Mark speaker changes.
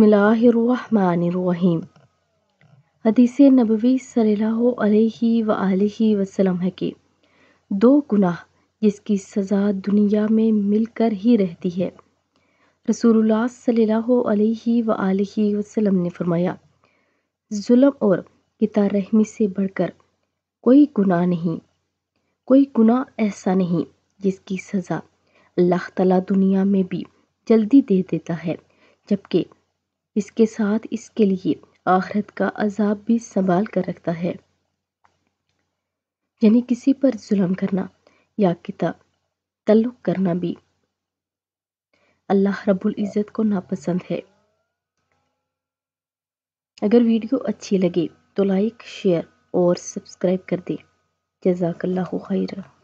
Speaker 1: बसमीम हदीस नबवी सल्लल्लाहु वसलम है कि दो गुनाह जिसकी सज़ा दुनिया में मिलकर ही रहती है रसूलुल्लाह सल्लल्लाहु अलैहि वसल्लम ने फरमाया जुल्म और रहमी से बढ़कर कोई गुनाह नहीं कोई गुनाह ऐसा नहीं जिसकी सज़ा अल्लाह तला दुनिया में भी जल्दी दे देता है जबकि इसके साथ इसके लिए आखरत का अजाब भी संभाल कर रखता है यानी किसी पर जुल्म करना या किता तल्लुक करना भी अल्लाह रब्बुल इज़्ज़त को नापसंद है अगर वीडियो अच्छी लगे तो लाइक शेयर और सब्सक्राइब कर दें जजाकल्ला खैरा